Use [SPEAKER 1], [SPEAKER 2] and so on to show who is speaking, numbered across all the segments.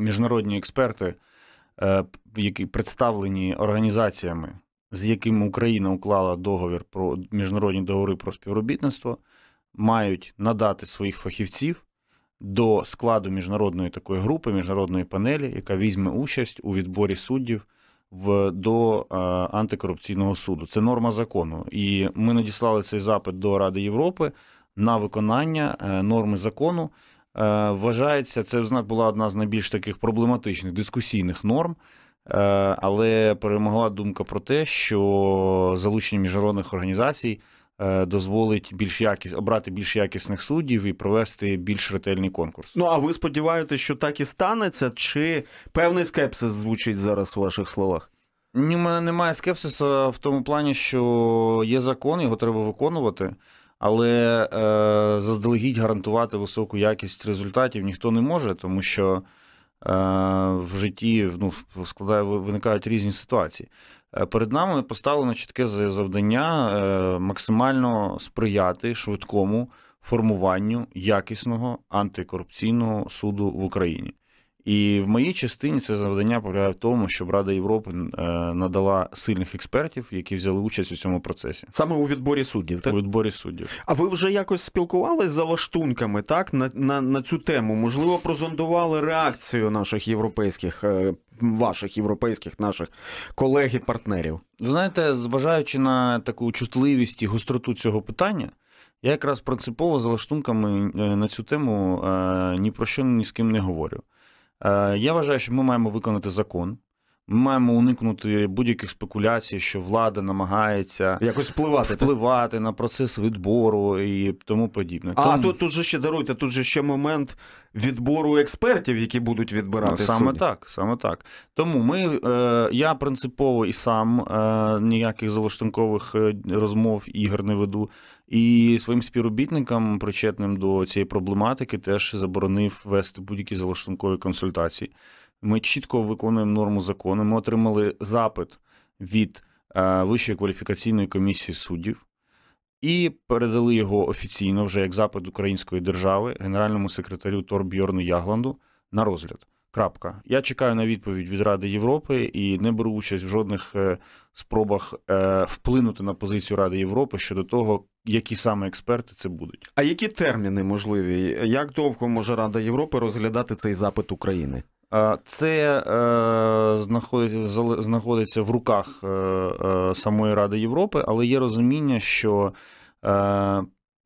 [SPEAKER 1] міжнародні експерти, е, які представлені організаціями, з якими Україна уклала договір про міжнародні договори про співробітництво, мають надати своїх фахівців до складу міжнародної такої групи, міжнародної панелі, яка візьме участь у відборі суддів в До е, антикорупційного суду це норма закону, і ми надіслали цей запит до Ради Європи на виконання е, норми закону. Е, вважається, це знак була одна з найбільш таких проблематичних дискусійних норм, е, але перемогла думка про те, що залучення міжнародних організацій е, дозволить більш якіс обрати більш якісних суддів і провести більш ретельний конкурс.
[SPEAKER 2] Ну а ви сподіваєтеся, що так і станеться? Чи певний скепсис звучить
[SPEAKER 1] зараз у ваших словах? Ні, в мене немає скепсису в тому плані, що є закон, його треба виконувати але е, заздалегідь гарантувати високу якість результатів ніхто не може, тому що. Е, в житті ну, складає, виникають різні ситуації. Е, перед нами поставлено чітке завдання е, максимально сприяти швидкому формуванню якісного антикорупційного суду в Україні. І в моїй частині це завдання полягає в тому, щоб Рада Європи е, надала сильних експертів, які взяли участь у цьому процесі, саме у відборі суддів. так? У відборі суддів.
[SPEAKER 2] А ви вже якось спілкувалися за лаштунками, так на, на, на цю тему? Можливо, прозондували реакцію наших європейських. Е, ваших європейських наших колег і партнерів,
[SPEAKER 1] ви знаєте, зважаючи на таку чутливість і гостроту цього питання, я якраз принципово за лаштунками е, на цю тему ні про що ні з ким не говорю. Е, я вважаю, що ми маємо виконати закон. Ми маємо уникнути будь-яких спекуляцій, що влада намагається якось впливати впливати на процес відбору і тому подібне. А тому... тут тут же ще даруйте. Тут же ще момент відбору експертів, які будуть відбирати ну, саме судді. так. Саме так. Тому ми е, я принципово і сам е, ніяких залаштункових е, розмов ігор не веду. І своїм співробітникам, причетним до цієї проблематики, теж заборонив вести будь-які залаштункові консультації. Ми чітко виконуємо норму закону. Ми отримали запит від е, Вищої кваліфікаційної комісії суддів і передали його офіційно вже як запит Української держави генеральному секретарю Торбьорну Ягланду на розгляд. Крапка. Я чекаю на відповідь від Ради Європи і не беру участь в жодних е, спробах е, вплинути на позицію Ради Європи щодо того, які саме експерти це будуть. А
[SPEAKER 2] які терміни можливі? Як довго може Рада Європи розглядати цей запит України?
[SPEAKER 1] Це е, знаходиться в руках самої Ради Європи, але є розуміння, що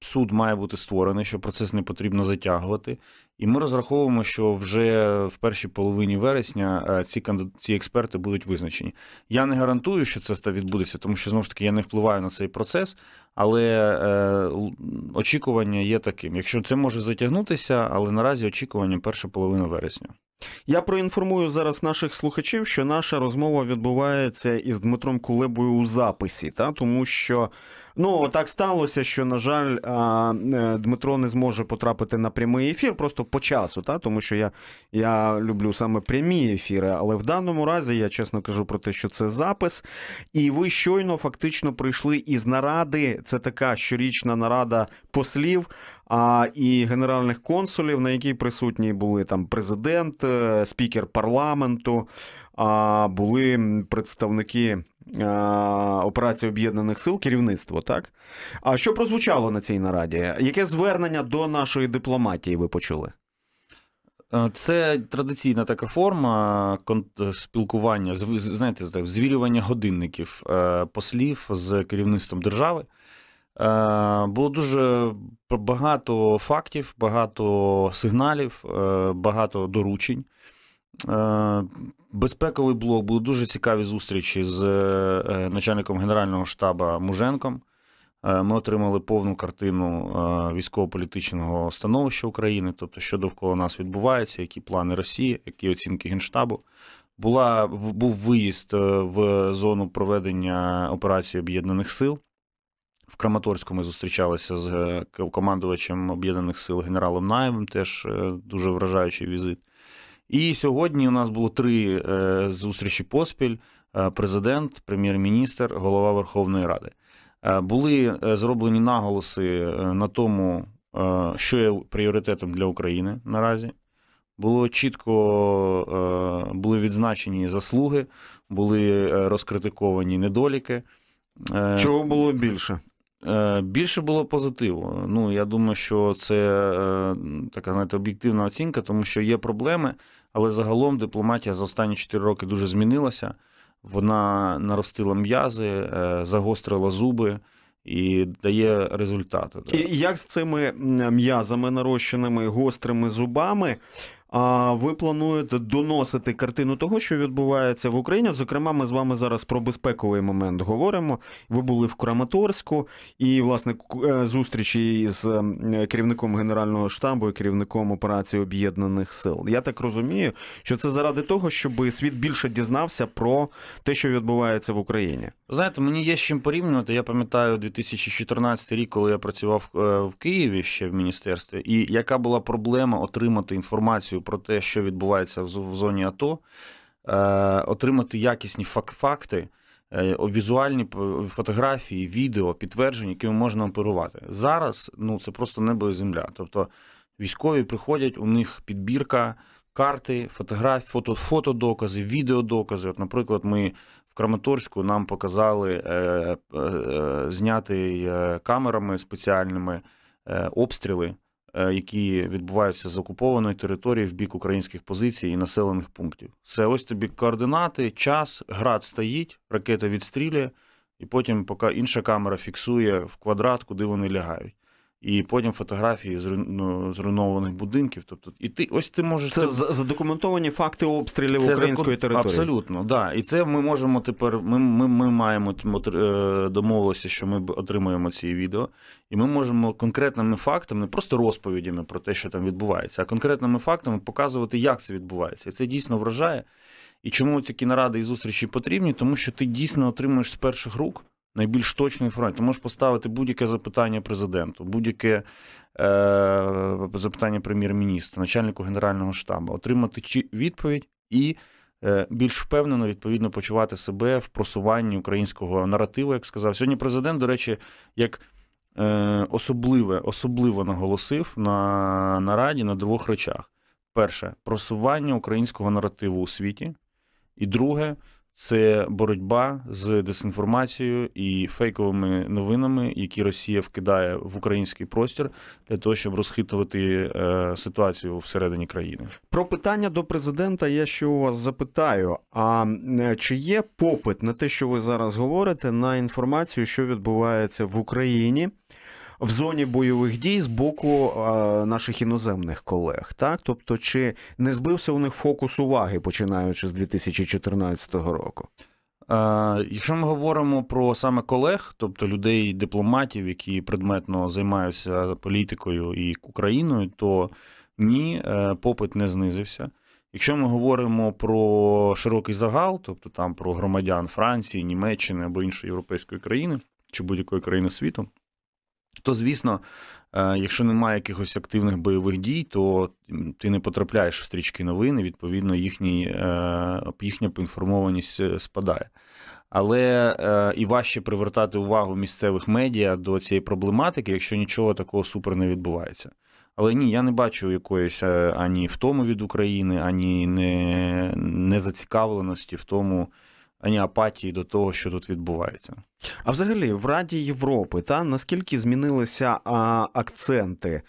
[SPEAKER 1] суд має бути створений, що процес не потрібно затягувати. І ми розраховуємо, що вже в першій половині вересня е, ці ці експерти будуть визначені. Я не гарантую, що це відбудеться, тому що знову ж таки я не впливаю на цей процес, але е, очікування є таким. Якщо це може затягнутися, але наразі очікування перша половина вересня.
[SPEAKER 2] Я проінформую зараз наших слухачів, що наша розмова відбувається із Дмитром Кулебою у записі, та тому що ну так сталося, що на жаль, е, Дмитро не зможе потрапити на прямий ефір. Просто просто по часу, та тому що я я люблю саме прямі ефіри, але в даному разі я чесно кажу про те, що це запис, і ви щойно фактично прийшли із наради. Це така щорічна нарада послів. А і генеральних консулів, на якій присутні були там президент, е, спікер парламенту, були представники операції Об'єднаних Сил, керівництво. Так а що прозвучало на цій нараді? Яке
[SPEAKER 1] звернення до нашої дипломатії ви почули? Е, це традиційна така форма спілкування, знаєте, звірювання годинників е, послів з керівництвом держави. Е, було дуже багато фактів, багато сигналів, багато доручень. Е, безпековий блок були дуже цікаві зустрічі з е, е, начальником Генерального штабу Муженком. Ми отримали повну картину військово-політичного становища України, тобто, що довкола нас відбувається, які плани Росії, які оцінки Генштабу. Була, Був виїзд в зону проведення операції Об'єднаних Сил. В Краматорську ми зустрічалися з командувачем Об'єднаних сил генералом Наєвим, теж дуже вражаючий візит. І сьогодні у нас було три е, зустрічі поспіль: е, президент, прем'єр-міністр, голова Верховної Ради. Е, були зроблені наголоси на тому, що є пріоритетом для України наразі. Було чітко були відзначені заслуги, були розкритиковані недоліки. Чого було більше? Е, більше було позитиву. Ну, я думаю, що це е, така знаєте, об'єктивна оцінка, тому що є проблеми, але загалом дипломатія за останні 4 роки дуже змінилася. Вона наростила м'язи, е, загострила зуби. І дає результати. І Як з цими
[SPEAKER 2] м'язами нарощеними гострими зубами а ви плануєте доносити картину того, що відбувається в Україні? Зокрема, ми з вами зараз про безпековий момент говоримо. Ви були в Краматорську, і власне е, зустрічі з е, керівником генерального штабу і керівником операції Об'єднаних Сил. Я так розумію, що це
[SPEAKER 1] заради того, щоб світ більше дізнався про те, що відбувається в Україні. Знаєте, мені є з чим порівнювати. Я пам'ятаю 2014 рік, коли я працював е, в Києві ще в міністерстві, і яка була проблема отримати інформацію про те, що відбувається в зоні АТО, е, отримати якісні факти, е, візуальні фотографії, відео, підтвердження, якими можна оперувати. Зараз ну це просто небо і земля. Тобто військові приходять, у них підбірка. Карти, фотографії, фото, фотодокази, відеодокази. От, наприклад, ми в Краматорську нам показали е, е, е знятий камерами спеціальними е, обстріли Е, які відбуваються з окупованої території в бік українських позицій і населених пунктів. Це ось тобі координати, час, град стоїть, ракета відстрілює, і потім, поки інша камера фіксує в квадрат, куди вони лягають і потім фотографії ну, зруйнованих будинків. Тобто, і ти ось ти можеш це задокументовані факти
[SPEAKER 2] обстрілів це української території. Абсолютно,
[SPEAKER 1] да. І це ми можемо тепер. Ми ми, ми маємо е, домовилися, що ми отримуємо ці відео, і ми можемо конкретними фактами, не просто розповідями про те, що там відбувається, а конкретними фактами показувати, як це відбувається. І це дійсно вражає. І чому такі наради і зустрічі потрібні? Тому що ти дійсно отримуєш з перших рук найбільш точну інформацію. Ти можеш поставити будь-яке запитання президенту, будь-яке е, запитання прем'єр-міністра, начальнику Генерального штабу, отримати відповідь і. Е, більш впевнено, відповідно, почувати себе в просуванні українського наративу, як сказав. Сьогодні президент, до речі, як е, особливе, особливо наголосив на нараді на двох речах: перше просування українського наративу у світі, і друге це боротьба з дезінформацією і фейковими новинами, які Росія вкидає в український простір для того, щоб розхитувати е, ситуацію всередині країни.
[SPEAKER 2] Про питання до президента я ще у вас запитаю: а е, чи є попит на те, що ви зараз говорите, на інформацію, що відбувається в Україні? в зоні бойових дій з боку е, наших іноземних колег, так тобто, чи не збився у них фокус уваги починаючи з 2014 року?
[SPEAKER 1] Е, якщо ми говоримо про саме колег, тобто людей, дипломатів, які предметно займаються політикою і Україною, то ні, е, попит не знизився. Якщо ми говоримо про широкий загал, тобто там про громадян Франції, Німеччини або іншої європейської країни чи будь-якої країни світу, то, звісно, е, якщо немає якихось активних бойових дій, то ти не потрапляєш в стрічки новин, відповідно, їхні, е, їхня поінформованість е, спадає. Але і важче привертати увагу місцевих медіа до цієї проблематики, якщо нічого такого супер не відбувається. Але ні, я не бачу якоїсь ані втоми від України, ані не, незацікавленості в тому ані апатії до того, що тут відбувається. А взагалі, в Раді Європи, та наскільки змінилися а, акценти?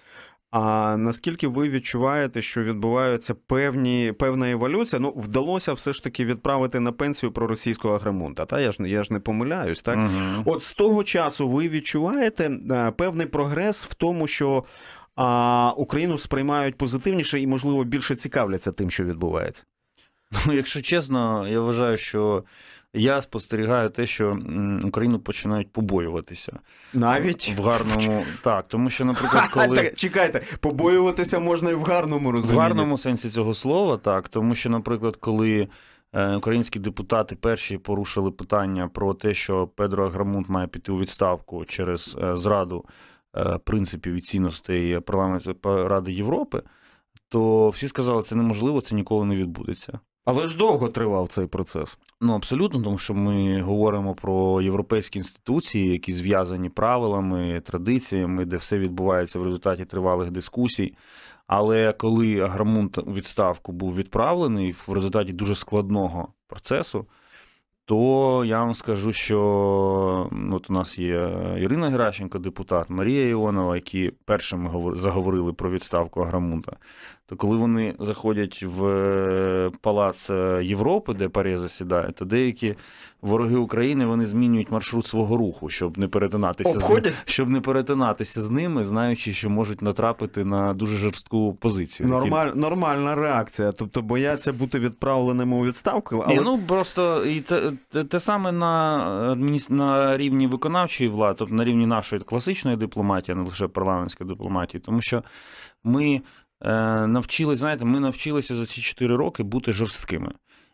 [SPEAKER 2] А наскільки ви відчуваєте, що відбуваються певні певна еволюція? Ну вдалося все ж таки відправити на пенсію про російського агремунта. Та я ж я ж не помиляюсь, так угу. от з того часу ви відчуваєте е, певний прогрес в тому, що а, Україну сприймають позитивніше і, можливо, більше цікавляться тим, що відбувається.
[SPEAKER 1] Ну, якщо чесно, я вважаю, що я спостерігаю те, що Україну починають побоюватися. Навіть в гарному так, тому що, наприклад, коли так, чекайте, побоюватися можна і в гарному розумінні. В гарному сенсі цього слова, так, тому що, наприклад, коли. Е, українські депутати перші порушили питання про те, що Педро Аграмунт має піти у відставку через е, зраду е, принципів і цінностей парламенту Ради Європи, то всі сказали, що це неможливо, це ніколи не відбудеться. Але ж довго тривав цей процес. Ну абсолютно, тому що ми говоримо про європейські інституції, які зв'язані правилами, традиціями, де все відбувається в результаті тривалих дискусій. Але коли грамунт у відставку був відправлений в результаті дуже складного процесу, то я вам скажу, що от у нас є Ірина Геращенко, депутат Марія Іонова, які першими заговорили про відставку Грамунта то коли вони заходять в е, Палац е, Європи, де Парі засідає, то деякі вороги України вони змінюють маршрут свого руху, щоб не перетинатися Обходять. з щоб не перетинатися з ними, знаючи, що можуть натрапити на дуже жорстку позицію. Нормаль,
[SPEAKER 2] нормальна реакція, тобто бояться бути відправленими у відставку. Але Ні,
[SPEAKER 1] ну просто і те, те саме на е, на рівні виконавчої влади, тобто на рівні нашої класичної дипломатії, не лише парламентської дипломатії, тому що ми Е, навчилися, знаєте, ми навчилися за ці 4 роки бути жорсткими.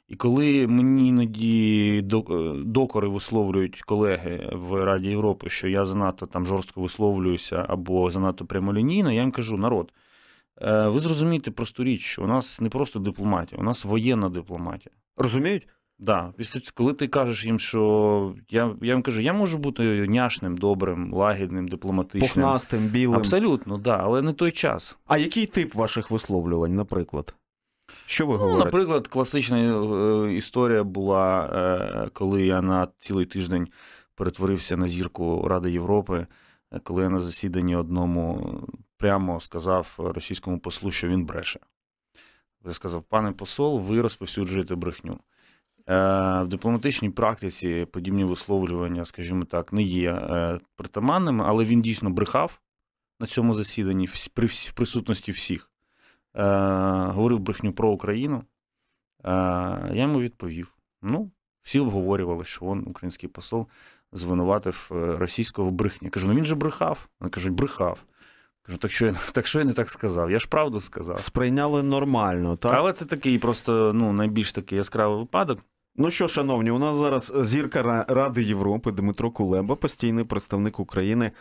[SPEAKER 1] І коли мені іноді е, докори висловлюють колеги в Раді Європи, що я занадто там жорстко висловлююся або занадто прямолінійно, я їм кажу, народ, е, ви зрозумієте просту річ, що у нас не просто дипломатія, у нас воєнна дипломатія. Розуміють? Да. коли ти кажеш їм, що я я їм кажу, я можу бути няшним, добрим, лагідним, дипломатичним. Пухнастим, білим. Абсолютно, да, але не той час.
[SPEAKER 2] А який тип ваших висловлювань, наприклад? Що ви ну, Наприклад,
[SPEAKER 1] класична е, історія була, е, коли я на цілий тиждень перетворився на зірку Ради Європи, е, коли я на засіданні одному прямо сказав російському послу, що він бреше. Я сказав, пане посол, ви розповсюджуєте брехню. Е, в дипломатичній практиці подібні висловлювання, скажімо так, не є е, притаманними, але він дійсно брехав на цьому засіданні при присутності всіх. Е, говорив брехню про Україну. Я йому відповів. Ну, всі обговорювали, що він, український посол, звинуватив російського брехня. Кажу, ну він же брехав. Вони кажуть, брехав. Кажу, так що я так що я не так сказав? Я ж правду сказав. Сприйняли нормально, так? Але це такий просто ну,
[SPEAKER 2] найбільш такий яскравий випадок. Ну що, шановні, у нас зараз е, зірка Ради Європи Дмитро Кулеба, постійний представник України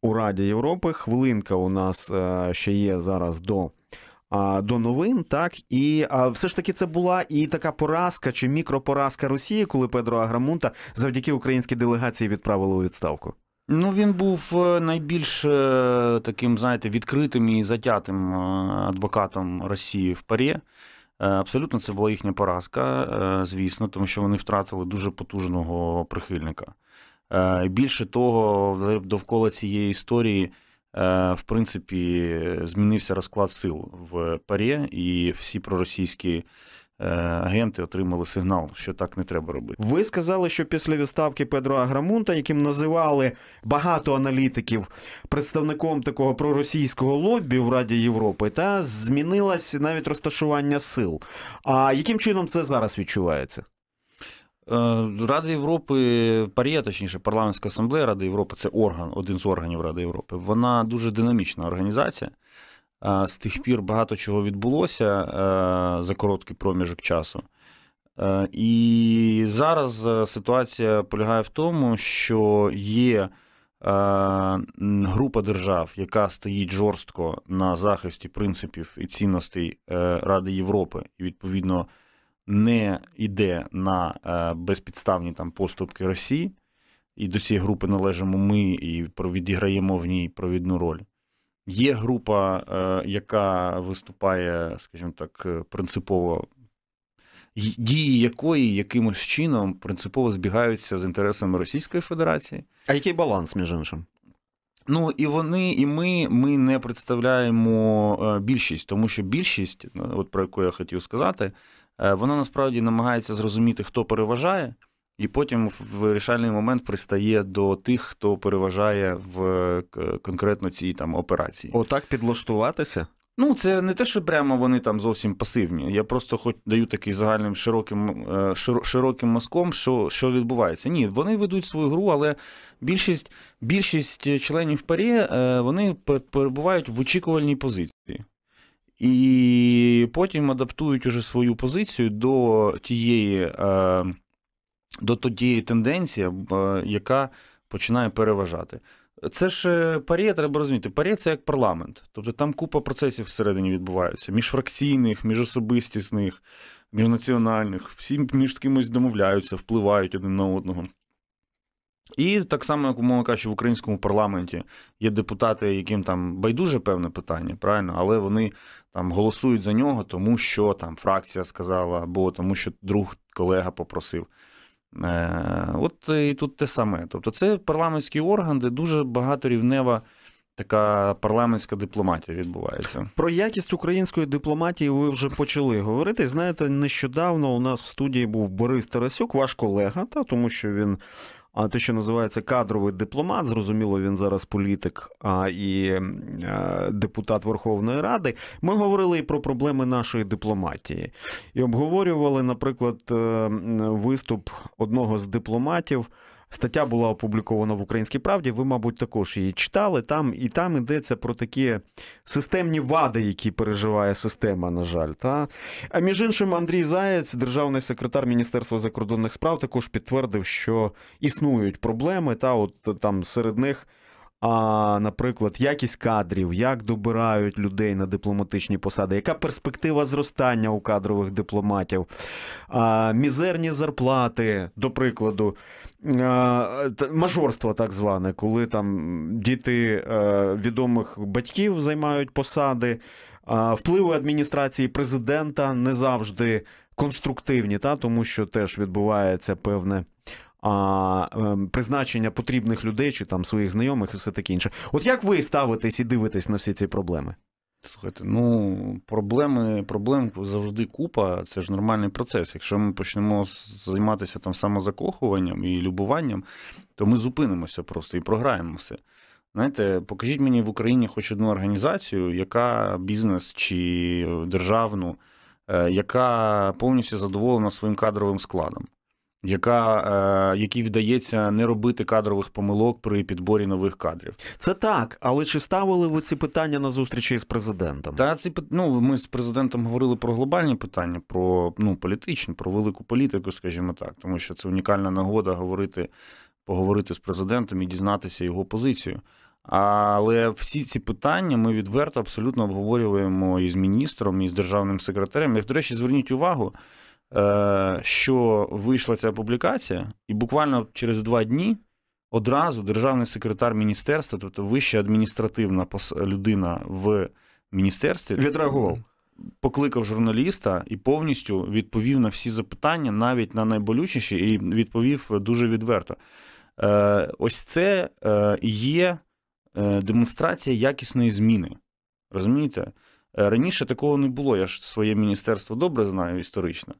[SPEAKER 2] у Раді Європи. Хвилинка у нас е, ще є зараз до до новин. Так і все ж таки це була і така поразка чи мікропоразка Росії, коли Педро Аграмунта завдяки українській делегації відправили у відставку.
[SPEAKER 1] Ну, він був е, найбільш таким, знаєте, відкритим і затятим адвокатом Росії в Парі. Е, абсолютно це була їхня поразка, е, звісно, тому що вони втратили дуже потужного прихильника. Е, більше того, довкола цієї історії, в принципі, змінився розклад сил в парі, і всі проросійські Е, агенти отримали сигнал, що так не треба робити.
[SPEAKER 2] Ви сказали, що після відставки Педро Аграмунта, яким називали багато аналітиків представником такого проросійського лобі в Раді Європи, та змінилось навіть розташування сил. А яким чином це зараз відчувається? Е,
[SPEAKER 1] Рада Європи, Парія, точніше, парламентська асамблея Ради Європи це орган, один з органів Ради Європи. Вона дуже динамічна організація. З тих пір багато чого відбулося е, за короткий проміжок часу. Е, і зараз е, ситуація полягає в тому, що є група держав, яка стоїть жорстко на захисті принципів і цінностей Ради Європи, і відповідно не йде на безпідставні там поступки Росії, і до цієї групи належимо ми і відіграємо в ній провідну роль. Є група, е, яка виступає, скажімо так, е, принципово дії якої якимось чином принципово збігаються з інтересами Російської Федерації. А який баланс між іншим? Ну і вони, і ми ми не представляємо е, більшість, тому що більшість, ну, от про яку я хотів сказати, вона насправді намагається зрозуміти, хто переважає і потім в рішальний момент пристає до тих, хто переважає в конкретно цій там операції. Отак підлаштуватися. Ну, це не те, що прямо вони там зовсім пасивні. Я просто хоч даю такий загальним широким е, широким мазком, що що відбувається. Ні, вони ведуть свою гру, але більшість більшість членів парі е, вони перебувають в очікувальній позиції. І потім адаптують уже свою позицію до тієї е, до тоді тенденція, е, яка починає переважати. Це ж е, парі, треба розуміти. Парі це як парламент. Тобто там купа процесів всередині відбуваються: міжфракційних, міжособистісних, міжнаціональних. Всі між кимось домовляються, впливають один на одного. І так само, як умовно кажучи, в українському парламенті є депутати, яким там байдуже певне питання, правильно, але вони там голосують за нього, тому що там фракція сказала, або тому що друг колега попросив. Е, от і тут те саме. Тобто, це парламентський орган, де дуже багаторівнева така парламентська дипломатія відбувається.
[SPEAKER 2] Про якість української дипломатії ви вже почали говорити. Знаєте, нещодавно у нас в студії був Борис Тарасюк, ваш колега, та тому що він а те, що називається кадровий дипломат, зрозуміло, він зараз політик а і депутат Верховної Ради. Ми говорили і про проблеми нашої дипломатії, і обговорювали, наприклад, е, виступ одного з дипломатів. Стаття була опублікована в Українській Правді. Ви, мабуть, також її читали. Там і там йдеться про такі системні вади, які переживає система. На жаль, та а між іншим, Андрій Заєць, державний секретар Міністерства закордонних справ, також підтвердив, що існують проблеми, та от там серед них а, наприклад, якість кадрів, як добирають людей на дипломатичні посади, яка перспектива зростання у кадрових дипломатів, а, мізерні зарплати, до прикладу, а, мажорство так зване, коли там діти е, відомих батьків займають посади, впливи адміністрації президента не завжди конструктивні, та тому що теж відбувається певне а, ем, призначення потрібних людей чи там своїх знайомих і все таке інше. От як ви ставитесь і дивитесь на всі ці проблеми?
[SPEAKER 1] Слухайте, ну проблеми проблем завжди купа. Це ж нормальний процес. Якщо ми почнемо займатися там самозакохуванням і любуванням, то ми зупинимося просто і програємо все. Знаєте, покажіть мені в Україні хоч одну організацію, яка бізнес чи державну, е, яка повністю задоволена своїм кадровим складом яка, е, якій вдається не робити кадрових помилок при підборі нових кадрів. Це так, але чи ставили ви ці питання на зустрічі з президентом? Та ці ну, ми з президентом говорили про глобальні питання, про ну політичні, про велику політику, скажімо так, тому що це унікальна нагода говорити, поговорити з президентом і дізнатися його позицію. Але всі ці питання ми відверто абсолютно обговорюємо і з міністром, і з державним секретарем. Як, до речі, зверніть увагу. Е, що вийшла ця публікація, і буквально через два дні одразу державний секретар міністерства, тобто вища адміністративна людина в міністерстві, відреагував. Покликав журналіста і повністю відповів на всі запитання, навіть на найболючіші, і відповів дуже відверто. Е, ось це е, є демонстрація якісної зміни. Розумієте? Раніше такого не було. Я ж своє міністерство добре знаю історично.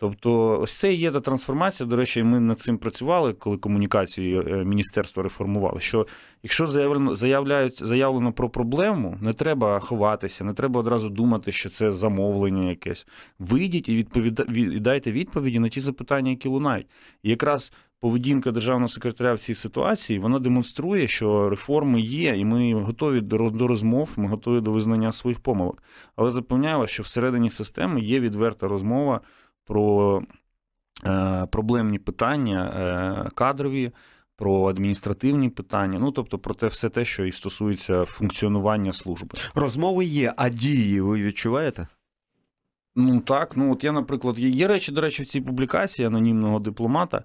[SPEAKER 1] Тобто, ось це і є та трансформація. До речі, ми над цим працювали, коли комунікації е, міністерства реформували. Що якщо заявлено заявляють заявлено про проблему, не треба ховатися, не треба одразу думати, що це замовлення якесь. Вийдіть і відповіда... дайте відповіді на ті запитання, які лунають. І якраз поведінка державного секретаря в цій ситуації вона демонструє, що реформи є, і ми готові до розмов, ми готові до визнання своїх помилок. Але запевняю, що всередині системи є відверта розмова про е, проблемні питання, е, кадрові, про адміністративні питання. Ну тобто, про те, все те, що і стосується функціонування служби. Розмови є, а дії ви відчуваєте? Ну так, ну от я, наприклад, є речі, до речі, в цій публікації анонімного дипломата,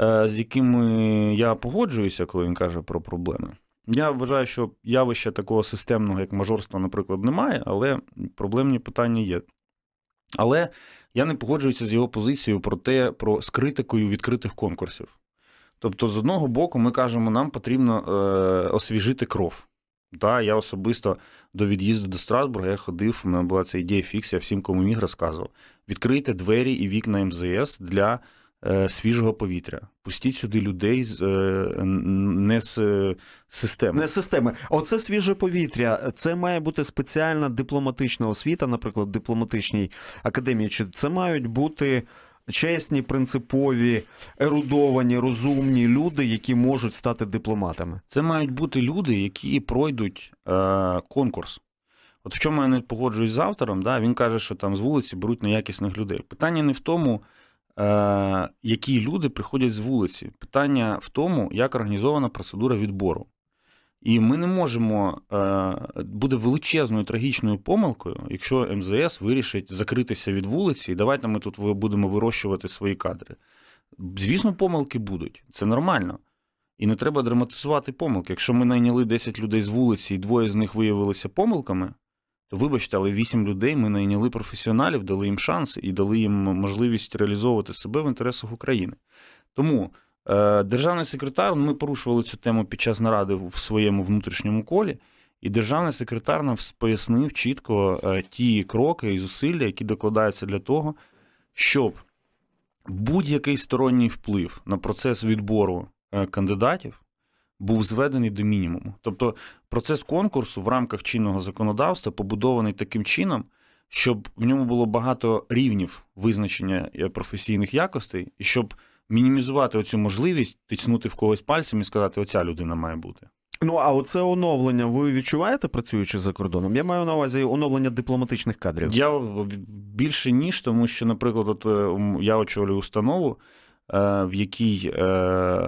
[SPEAKER 1] е, з якими я погоджуюся, коли він каже про проблеми. Я вважаю, що явища такого системного, як мажорство, наприклад, немає, але проблемні питання є. Але я не погоджуюся з його позицією про те, про з критикою відкритих конкурсів. Тобто, з одного боку, ми кажемо, нам потрібно е, освіжити кров. Да, я особисто до від'їзду до Страсбурга я ходив, у мене була ця ідея фікс, я всім, кому міг розказував. Відкрийте двері і вікна МЗС для Е, свіжого повітря. Пустіть сюди людей з е, не з е, системи. Не з системи. Оце свіже повітря. Це має бути
[SPEAKER 2] спеціальна дипломатична освіта, наприклад, дипломатичній академії. Чи це мають бути? Чесні, принципові, ерудовані, розумні люди, які можуть
[SPEAKER 1] стати дипломатами, це мають бути люди, які пройдуть е, конкурс. От в чому я не погоджуюсь з автором, да, він каже, що там з вулиці беруть неякісних людей. Питання не в тому, Е, які люди приходять з вулиці. Питання в тому, як організована процедура відбору. І ми не можемо е, буде величезною трагічною помилкою, якщо МЗС вирішить закритися від вулиці, і давайте ми тут будемо вирощувати свої кадри. Звісно, помилки будуть, це нормально. І не треба драматизувати помилки. Якщо ми найняли 10 людей з вулиці, і двоє з них виявилися помилками, Вибачте, але вісім людей ми найняли професіоналів, дали їм шанс і дали їм можливість реалізовувати себе в інтересах України. Тому е, державний секретар, ми порушували цю тему під час наради в своєму внутрішньому колі, і державний секретар нам пояснив чітко е, ті кроки і зусилля, які докладаються для того, щоб будь-який сторонній вплив на процес відбору е, кандидатів був зведений до мінімуму. Тобто процес конкурсу в рамках чинного законодавства побудований таким чином, щоб в ньому було багато рівнів визначення е, професійних якостей, і щоб мінімізувати оцю можливість тиснути в когось пальцем і сказати, оця людина має бути.
[SPEAKER 2] Ну, а оце оновлення ви відчуваєте, працюючи за кордоном? Я маю на увазі оновлення дипломатичних кадрів.
[SPEAKER 1] Я більше ніж, тому що, наприклад, от е, я очолюю установу, Е, в якій е,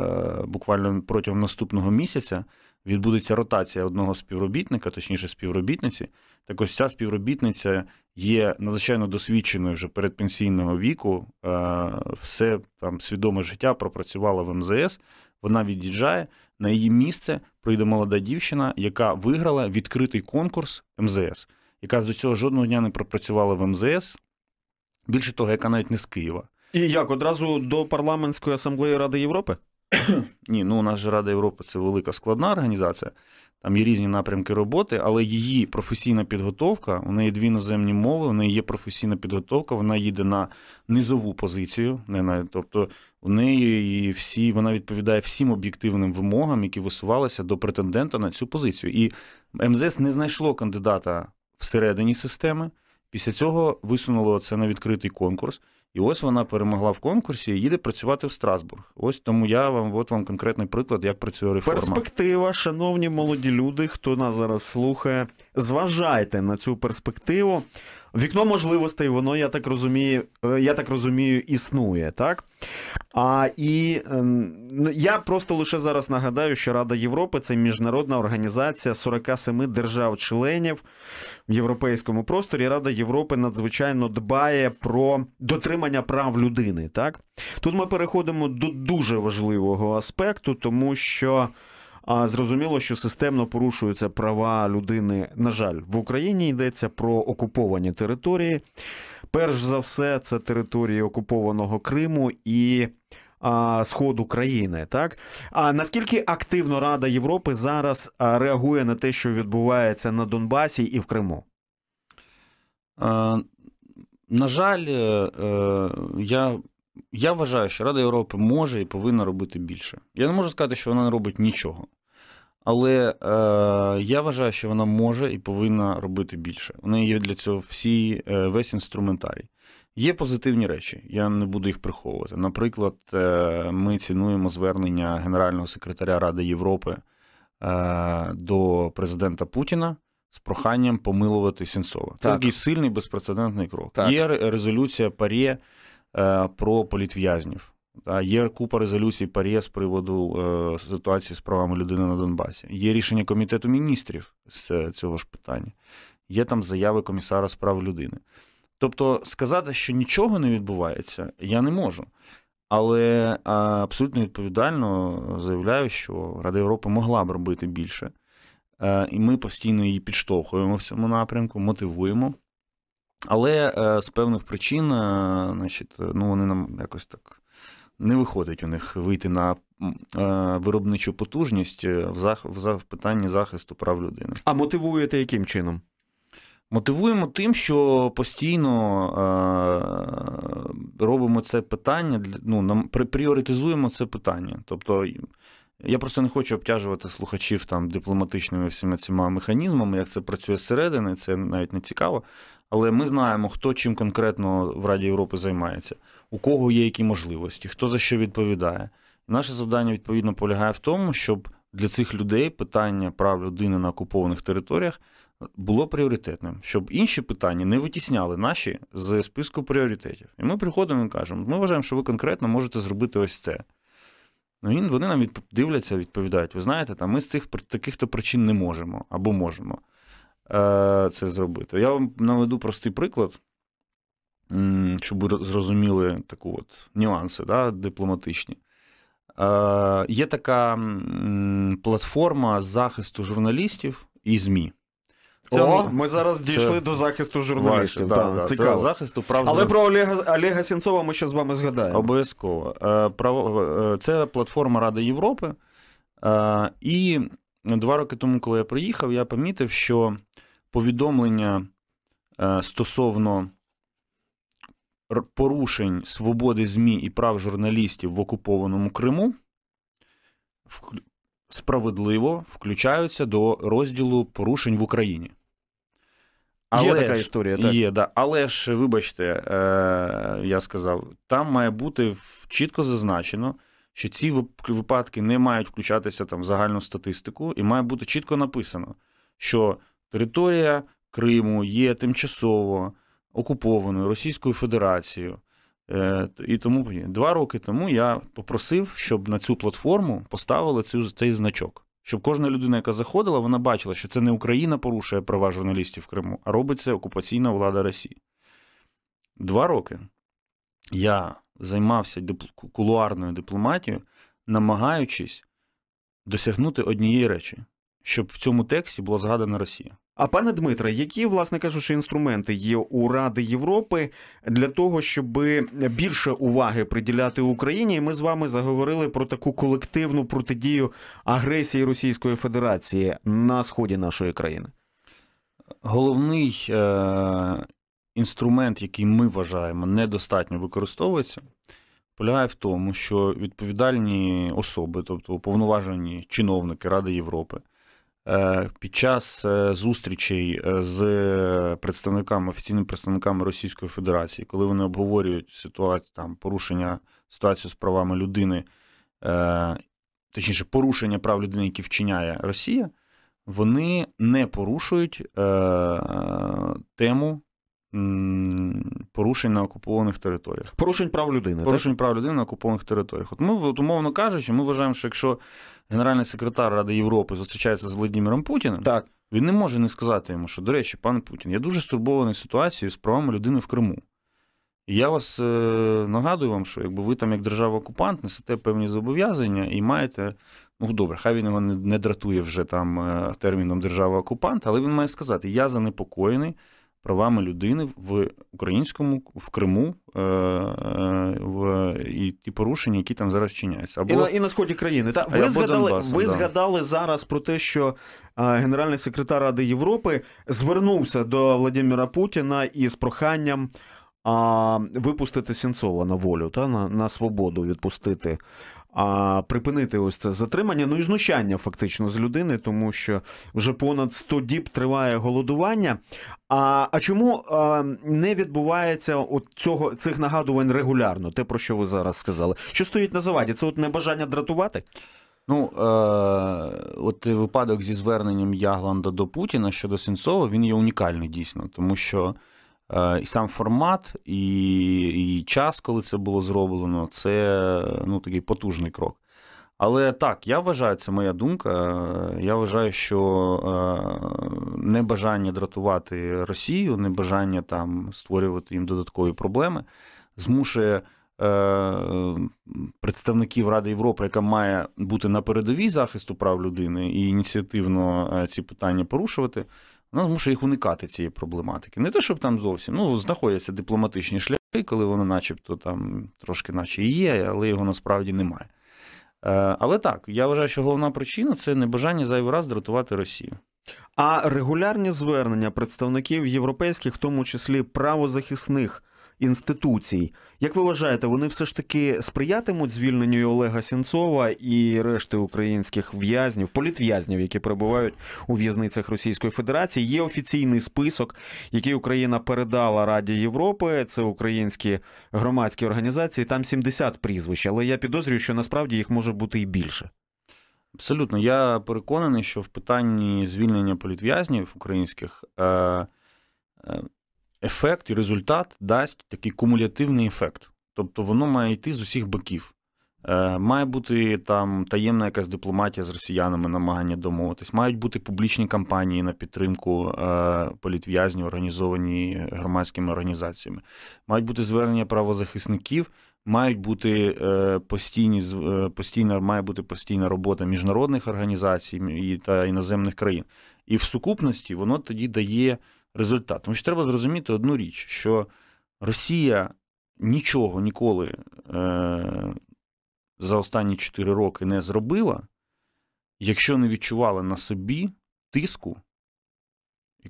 [SPEAKER 1] буквально протягом наступного місяця відбудеться ротація одного співробітника, точніше співробітниці. Так ось ця співробітниця є надзвичайно досвідченою вже передпенсійного віку, е, все там свідоме життя пропрацювала в МЗС. Вона від'їжджає на її місце. Прийде молода дівчина, яка виграла відкритий конкурс МЗС, яка до цього жодного дня не пропрацювала в МЗС. Більше того, яка навіть не з Києва. І як одразу до парламентської асамблеї Ради Європи? Ні, ну у нас же Рада Європи це велика складна організація. Там є різні напрямки роботи, але її професійна підготовка, у неї дві іноземні мови, у неї є професійна підготовка, вона їде на низову позицію, не на тобто у неї і всі вона відповідає всім об'єктивним вимогам, які висувалися до претендента на цю позицію. І МЗС не знайшло кандидата всередині системи. Після цього висунуло це на відкритий конкурс. І ось вона перемогла в конкурсі і їде працювати в Страсбург. Ось тому я вам от вам конкретний приклад, як працює реформа.
[SPEAKER 2] Перспектива, шановні молоді люди, хто нас зараз слухає, зважайте на цю перспективу. Вікно можливостей, воно, я так розумію, е, я так розумію, існує, так? А і ем, ну, я просто лише зараз нагадаю, що Рада Європи це міжнародна організація 47 держав-членів в європейському просторі. Рада Європи надзвичайно дбає про дотримання прав людини. Так, тут ми переходимо до дуже важливого аспекту, тому що. А зрозуміло, що системно порушуються права людини. На жаль, в Україні йдеться про окуповані території. Перш за все, це території окупованого Криму і а, Сходу країни. Так а наскільки активно Рада Європи зараз реагує на те, що відбувається на Донбасі і в Криму?
[SPEAKER 1] А... На жаль, е, е, я я вважаю, що Рада Європи може і повинна робити більше. Я не можу сказати, що вона не робить нічого. Але е, я вважаю, що вона може і повинна робити більше. У неї є для цього всі е, весь інструментарій. Є позитивні речі, я не буду їх приховувати. Наприклад, е, ми цінуємо звернення Генерального секретаря Ради Європи е, до президента Путіна. З проханням помилувати Сінцова. Це такий сильний безпрецедентний крок. Так. Є резолюція Парє Е, про політв'язнів. Є купа резолюцій ПАРЄ з приводу е, ситуації з правами людини на Донбасі. Є рішення комітету міністрів з е, цього ж питання, є там заяви комісара з прав людини. Тобто, сказати, що нічого не відбувається, я не можу. Але абсолютно відповідально заявляю, що Рада Європи могла б робити більше. І ми постійно її підштовхуємо в цьому напрямку, мотивуємо. Але е, з певних причин, е, значить, е, ну вони нам якось так не виходить у них вийти на виробничу потужність в питанні захисту прав людини. А мотивуєте яким чином? Мотивуємо тим, що постійно робимо це питання, ну нам пріоритизуємо це питання. Тобто я просто не хочу обтяжувати слухачів там дипломатичними всіма цими механізмами, як це працює зсередини, це навіть не цікаво але ми знаємо, хто чим конкретно в Раді Європи займається, у кого є які можливості, хто за що відповідає. Наше завдання відповідно полягає в тому, щоб для цих людей питання прав людини на окупованих територіях було пріоритетним, щоб інші питання не витісняли наші з списку пріоритетів. І ми приходимо і кажемо, ми вважаємо, що ви конкретно можете зробити ось це. Ну, Вони нам дивляться, відповідають: ви знаєте, там ми з цих таких то причин не можемо або можемо. Е, це зробити. Я вам наведу простий приклад, щоб ви зрозуміли таку от нюанси да, дипломатичні. Е, є така платформа захисту журналістів і ЗМІ. Це, О, ми зараз дійшли це... до захисту журналістів. Ваше, да, да, цікаво. Це захисту прав... Але про Олега Олега Сінцова ми ще з вами згадаємо. Обов'язково. Е, це платформа Ради Європи. І два роки тому, коли я приїхав, я помітив, що повідомлення е, стосовно порушень свободи ЗМІ і прав журналістів в окупованому Криму справедливо включаються до розділу порушень в Україні. Але є така історія, так? Є, да. Але ж, вибачте, е, я сказав, там має бути чітко зазначено, що ці випадки не мають включатися там в загальну статистику, і має бути чітко написано, що територія Криму є тимчасово окупованою Російською Федерацією. Е, і тому два роки тому я попросив, щоб на цю платформу поставили цю цей значок. Щоб кожна людина, яка заходила, вона бачила, що це не Україна порушує права журналістів в Криму, а робиться окупаційна влада Росії. Два роки я займався кулуарною дипломатією, намагаючись досягнути однієї речі, щоб в цьому тексті була згадана Росія. А пане Дмитре, які,
[SPEAKER 2] власне кажучи, інструменти є у Ради Європи для того, щоб більше уваги приділяти Україні? І Ми з вами заговорили про таку колективну протидію
[SPEAKER 1] агресії Російської Федерації на сході нашої країни? Головний е- інструмент, який ми вважаємо, недостатньо використовується, полягає в тому, що відповідальні особи, тобто уповноважені чиновники Ради Європи, е, під час е, зустрічей е, з представниками офіційними представниками Російської Федерації, коли вони обговорюють ситуацію там порушення ситуацію з правами людини, точніше порушення прав людини, які вчиняє Росія, вони не порушують тему порушень на окупованих територіях. Порушень прав людини. Порушень так? прав людини на окупованих територіях. От ми, от, умовно кажучи, ми вважаємо, що якщо генеральний секретар Ради Європи зустрічається з Володимиром Путіним, так. він не може не сказати йому, що, до речі, пан Путін, я дуже стурбований ситуацією з правами людини в Криму. І я вас е, нагадую вам, що якби ви там, як держава-окупант, несете певні зобов'язання і маєте. Ну, добре, хай він його не, не дратує вже там е, терміном держава-окупант, але він має сказати: я занепокоєний правами людини в українському, в Криму е, е, в і ті порушення, які там зараз чиняються. Або... І на і
[SPEAKER 2] на сході країни. Та ви згадали, Донбасу, ви да. згадали зараз про те, що е, генеральний секретар Ради Європи звернувся до Владимира Путіна із проханням а, Випустити Сінцова на волю та на на свободу відпустити а, припинити ось це затримання, ну і знущання фактично з людини, тому що вже понад 100 діб триває голодування. А а чому а, не відбувається от цього цих нагадувань регулярно?
[SPEAKER 1] Те про що ви зараз сказали? Що стоїть на заваді? Це от небажання дратувати? Ну, е, от випадок зі зверненням Ягланда до Путіна щодо Сенцова, він є унікальний дійсно, тому що Е, і сам формат, і і час, коли це було зроблено, це ну, такий потужний крок. Але так, я вважаю, це моя думка. Е, я вважаю, що е, небажання дратувати Росію, небажання там створювати їм додаткові проблеми, змушує представників Ради Європи, яка має бути на передовій захисту прав людини і ініціативно ці питання порушувати вона змушує їх уникати цієї проблематики. Не те, щоб там зовсім ну, знаходяться дипломатичні шляхи, коли воно начебто там трошки наче і є, але його насправді немає. Е, але так, я вважаю, що головна причина це небажання зайвий раз дратувати Росію. А регулярні звернення представників
[SPEAKER 2] європейських, в тому числі правозахисних інституцій. Як ви вважаєте, вони все ж таки сприятимуть звільненню Олега Сінцова і решти українських в'язнів, політв'язнів, які перебувають у в'язницях Російської Федерації? Є офіційний список, який Україна передала Раді Європи. Це українські громадські організації.
[SPEAKER 1] Там 70 прізвищ, але я підозрюю, що насправді їх може бути і більше. Абсолютно, я переконаний, що в питанні звільнення політв'язнів українських е, е, ефект і результат дасть такий кумулятивний ефект. Тобто воно має йти з усіх боків. Е, має бути там таємна якась дипломатія з росіянами, намагання домовитись, мають бути публічні кампанії на підтримку е, політв'язнів, організовані громадськими організаціями, мають бути звернення правозахисників, мають бути е, постійні е, постійна, має бути постійна робота міжнародних організацій і та іноземних країн. І в сукупності воно тоді дає результат. Тому що треба зрозуміти одну річ, що Росія нічого ніколи е, за останні 4 роки не зробила, якщо не відчувала на собі тиску, і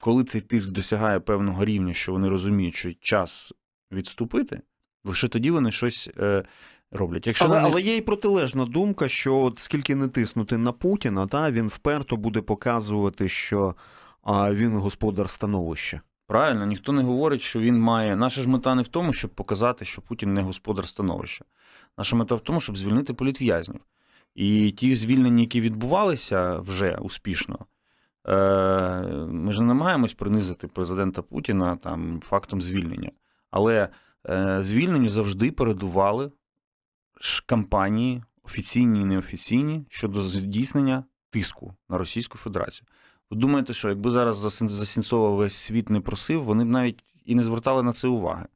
[SPEAKER 1] коли цей тиск досягає певного рівня, що вони розуміють, що час відступити, лише тоді вони щось. Е, роблять. Якщо Але них... але є і
[SPEAKER 2] протилежна думка, що от скільки не тиснути на Путіна, та він вперто буде показувати, що а він господар
[SPEAKER 1] становища. Правильно, ніхто не говорить, що він має. Наша ж мета не в тому, щоб показати, що Путін не господар становища. Наша мета в тому, щоб звільнити політв'язнів. І ті звільнення, які відбувалися вже успішно, е, ми ж не намагаємось принизити президента Путіна там фактом звільнення. Але е, звільненню завжди передували кампанії офіційні і неофіційні щодо здійснення тиску на Російську Федерацію. Ви думаєте, що якби зараз Засінцова весь світ не просив, вони б навіть і не звертали на це уваги.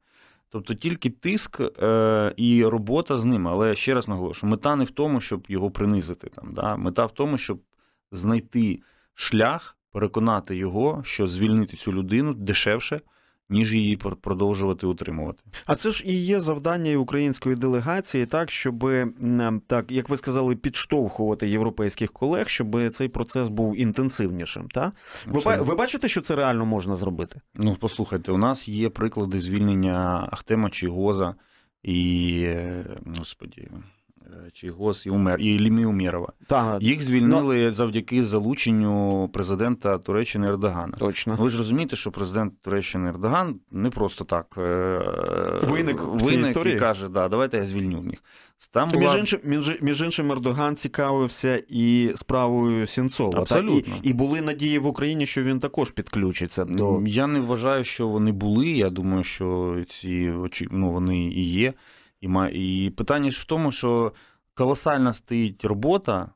[SPEAKER 1] Тобто тільки тиск е, і робота з ним. Але ще раз наголошую, мета не в тому, щоб його принизити. Там, да? Мета в тому, щоб знайти шлях, переконати його, що звільнити цю людину дешевше ніж її продовжувати утримувати.
[SPEAKER 2] А це ж і є завдання і української делегації, так щоб ем, так, як ви сказали, підштовхувати європейських
[SPEAKER 1] колег, щоб цей процес був інтенсивнішим. Та ви, ви бачите, що це реально можна зробити? Ну послухайте, у нас є приклади звільнення Ахтема Чігоза і е, господі. Е, чи Гос і Умер і Лімі Умєрова. Та, їх звільнили ну, завдяки залученню президента Туреччини Ердогана. Точно ви ж розумієте, що президент Туреччини Ердоган не просто так е, виник виник історії? і каже: да, давайте я звільню їх. Там була... між іншим
[SPEAKER 2] між, між іншим Ердоган цікавився і справою Сінцова. Абсолютно. Так? І, і
[SPEAKER 1] були надії в Україні, що він також підключиться. до... Я не вважаю, що вони були. Я думаю, що ці ну, вони і є. І і питання ж в тому, що колосальна стоїть робота,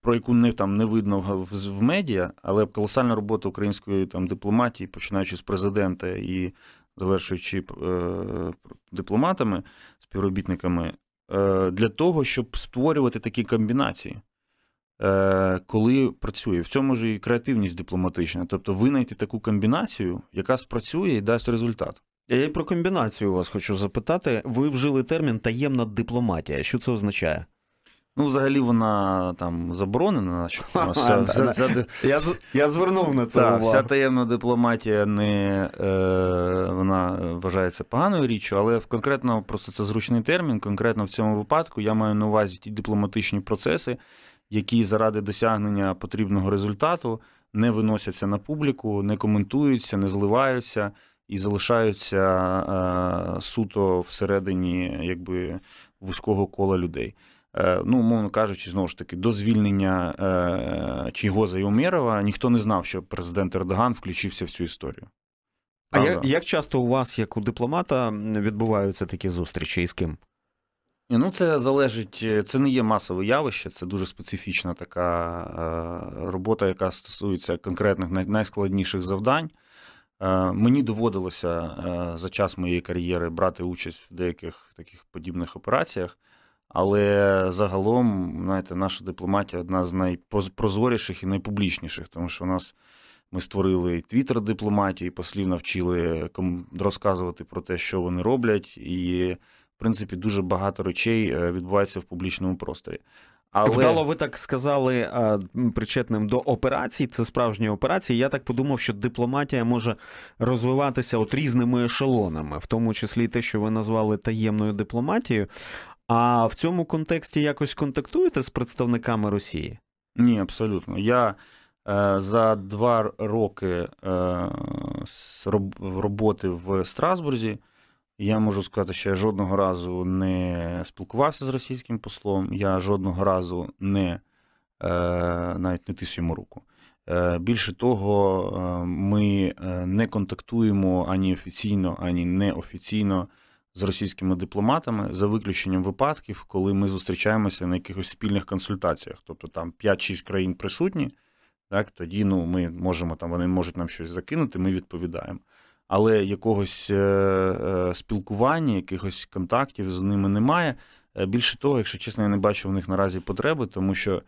[SPEAKER 1] про яку не там не видно в, в медіа, але колосальна робота української там дипломатії, починаючи з президента і завершуючи е, дипломатами, співробітниками, е, для того, щоб створювати такі комбінації. Е, коли працює в цьому ж і креативність дипломатична, тобто винайти таку комбінацію, яка спрацює і дасть результат. Я і про комбінацію вас хочу запитати.
[SPEAKER 2] Ви вжили термін таємна дипломатія. Що це означає?
[SPEAKER 1] Ну, взагалі, вона там заборонена. Що вона вся, вся, вся, я я звернув на це. Та, увагу. Вся таємна дипломатія не е, вона вважається поганою річчю, але в конкретно просто це зручний термін. Конкретно в цьому випадку я маю на увазі ті дипломатичні процеси, які заради досягнення потрібного результату не виносяться на публіку, не коментуються, не зливаються і залишаються е, суто всередині якби вузького кола людей. Е, ну, умовно кажучи, знову ж таки, до звільнення е, Чийгоза і Умєрова ніхто не знав, що президент Ердоган включився в цю історію. Правда? А як,
[SPEAKER 2] як часто у вас, як у дипломата, відбуваються такі зустрічі і з ким?
[SPEAKER 1] Ну, це залежить, це не є масове явище, це дуже специфічна така робота, яка стосується конкретних найскладніших завдань. Е, мені доводилося е, за час моєї кар'єри брати участь в деяких таких подібних операціях. Але загалом, знаєте, наша дипломатія одна з найпрозоріших і найпублічніших, тому що у нас ми створили і твіттер дипломатії, послів навчили розказувати про те, що вони роблять, і в принципі дуже багато речей е, відбувається в публічному просторі. Але... Вдало, ви
[SPEAKER 2] так сказали причетним до операцій, це справжні операції. Я так подумав, що дипломатія може розвиватися от різними ешелонами, в тому числі те, що ви назвали таємною дипломатією. А в цьому контексті якось контактуєте з представниками
[SPEAKER 1] Росії? Ні, абсолютно. Я е, за два роки е, роботи в Страсбурзі. Я можу сказати, що я жодного разу не спілкувався з російським послом, я жодного разу не е, навіть не тисю йому руку. Е, більше того, е, ми не контактуємо ані офіційно, ані неофіційно з російськими дипломатами за виключенням випадків, коли ми зустрічаємося на якихось спільних консультаціях, тобто там 5-6 країн присутні. Так, тоді ну ми можемо там, вони можуть нам щось закинути, ми відповідаємо але якогось е, е, спілкування, якихось контактів з ними немає. Е, більше того, якщо чесно, я не бачу в них наразі потреби, тому що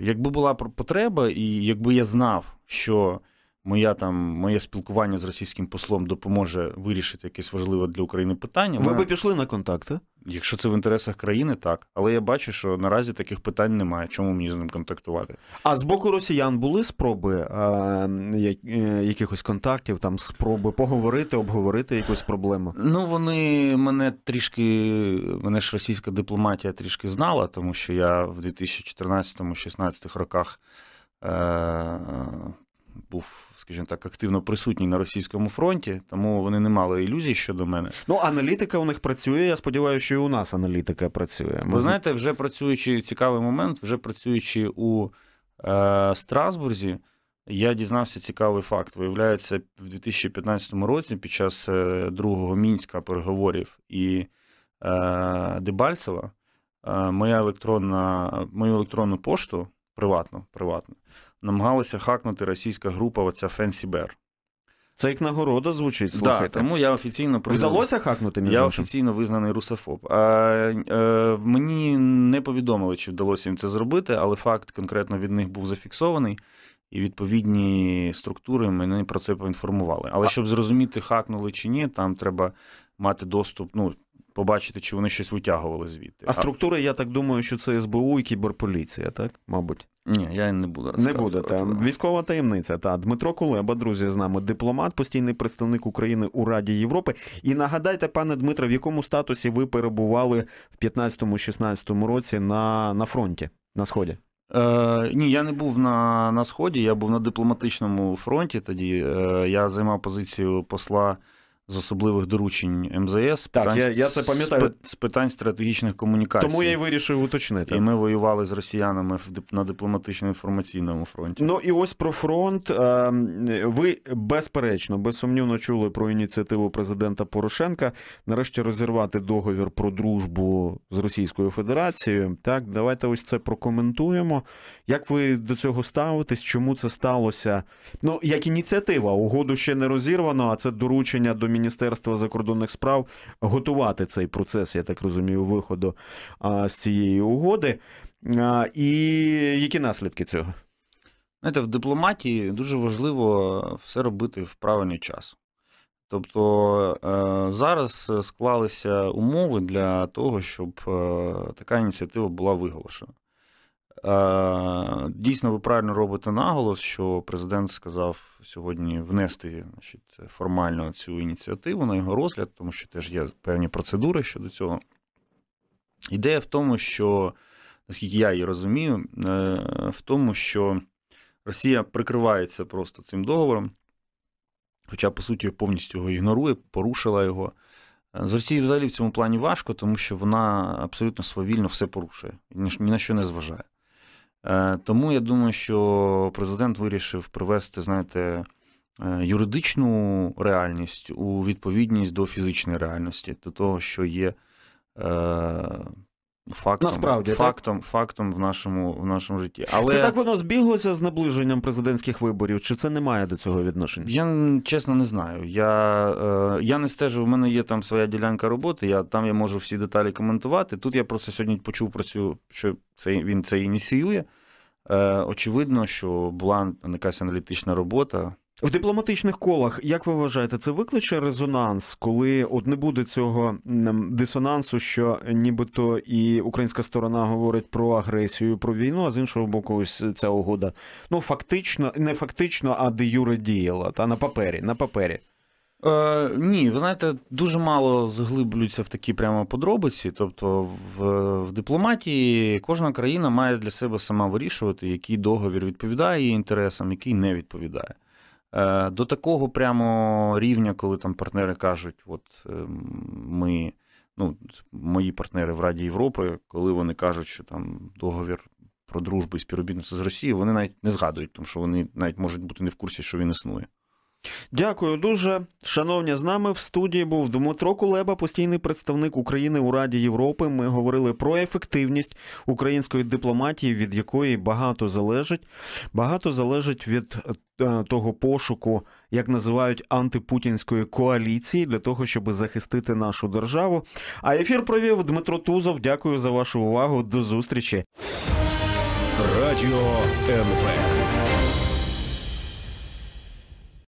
[SPEAKER 1] якби була потреба, і якби я знав, що моя там моє спілкування з російським послом допоможе вирішити якесь важливе для України питання. Ви Вона... би пішли на контакти? Е? Якщо це в інтересах країни, так. Але я бачу, що наразі таких питань немає. Чому мені з ним контактувати?
[SPEAKER 2] А з боку росіян були спроби е, е якихось контактів, там спроби поговорити, обговорити якусь проблему?
[SPEAKER 1] Ну вони мене трішки, мене ж російська дипломатія трішки знала, тому що я в 2014-16 роках. Е, був, скажімо так, активно присутній на російському фронті, тому вони не мали ілюзій щодо мене. Ну, аналітика у них працює. Я сподіваюся, що і у нас аналітика працює. Ви знаєте, вже працюючи цікавий момент, вже працюючи у е, Страсбурзі, я дізнався цікавий факт. Виявляється, в 2015 році, під час е, другого мінська переговорів і е, Дебальцева, е, моя електронна, мою електронну пошту приватну, приватну намагалася хакнути російська група, оця Fancy Bear. Це як нагорода звучить, слухайте. Да, тому я офіційно признав... Вдалося хакнути між Я іншим? офіційно визнаний русофоб. А, е, Мені не повідомили, чи вдалося їм це зробити, але факт конкретно від них був зафіксований, і відповідні структури мене про це поінформували. Але а... щоб зрозуміти, хакнули чи ні, там треба мати доступ. Ну, побачити, чи вони щось витягували звідти. А
[SPEAKER 2] структури, я так думаю, що це СБУ і кіберполіція, так? Мабуть. Ні, я не буду розказувати. Не буде Та Військова таємниця. Та Дмитро Кулеба, друзі, з нами дипломат, постійний представник України у Раді Європи. І нагадайте, пане
[SPEAKER 1] Дмитро, в якому
[SPEAKER 2] статусі ви перебували в 15-16 році на, на фронті на сході?
[SPEAKER 1] Е, Ні, я не був на на сході. Я був на дипломатичному фронті. Тоді е, я займав позицію посла з особливих доручень МЗС так, питань, я, я це пам'ятаю. з питань стратегічних комунікацій. Тому я й вирішив уточнити. І ми воювали з росіянами на дипломатично-інформаційному фронті. Ну і ось про фронт. Ем,
[SPEAKER 2] ви безперечно, безсумнівно чули про ініціативу президента Порошенка нарешті розірвати договір про дружбу з Російською Федерацією. Так, давайте ось це прокоментуємо. Як ви до цього ставитесь? Чому це сталося? Ну як ініціатива, угоду ще не розірвано, а це доручення до. Міністерства закордонних справ готувати цей процес, я так розумію, виходу з цієї угоди.
[SPEAKER 1] І які наслідки цього? Знаєте, в дипломатії дуже важливо все робити в правильний час. Тобто е, зараз склалися умови для того, щоб е, така ініціатива була виголошена. Е, дійсно, ви правильно робите наголос, що президент сказав сьогодні внести значить, формально цю ініціативу на його розгляд, тому що теж є певні процедури щодо цього. Ідея в тому, що наскільки я її розумію, е, в тому, що Росія прикривається просто цим договором, хоча, по суті, повністю його ігнорує, порушила його. З Росії взагалі в цьому плані важко, тому що вона абсолютно свавільно все порушує, ні на що не зважає. Е, тому я думаю, що президент вирішив привести, знаєте, е, юридичну реальність у відповідність до фізичної реальності, до того, що є е, Фактом, Насправді фактом так? фактом в нашому в нашому житті. Але Це так воно збіглося з наближенням президентських виборів? Чи це не має до цього відношення? Я чесно не знаю. Я е, я не стежу. У мене є там своя ділянка роботи. Я там я можу всі деталі коментувати. Тут я просто сьогодні почув про цю, що це він це ініціює. Е, Очевидно, що була якась аналітична робота.
[SPEAKER 2] В дипломатичних колах, як ви вважаєте, це викличе резонанс, коли от не буде цього дисонансу, що нібито і українська сторона говорить про агресію, про війну, а з іншого боку, ось ця угода ну фактично, не фактично, а де юре
[SPEAKER 1] діяла та на папері. На папері. Е, Ні, ви знаєте, дуже мало заглиблюються в такі прямо подробиці. Тобто, в, в дипломатії кожна країна має для себе сама вирішувати, який договір відповідає її інтересам, який не відповідає. Е, до такого прямо рівня, коли там партнери кажуть, от ем, ми, ну, мої партнери в Раді Європи, коли вони кажуть, що там договір про дружбу і співробітництво з Росією, вони навіть не згадують, тому що вони навіть можуть бути не в курсі, що він існує.
[SPEAKER 2] Дякую дуже. Шановні, з нами в студії був Дмитро Кулеба, постійний представник України у Раді Європи. Ми говорили про ефективність української дипломатії, від якої багато залежить. Багато залежить від е, того пошуку, як називають антипутінської коаліції, для того, щоб захистити нашу державу. А ефір провів Дмитро Тузов. Дякую за вашу увагу. До зустрічі.
[SPEAKER 1] Радіо МВ.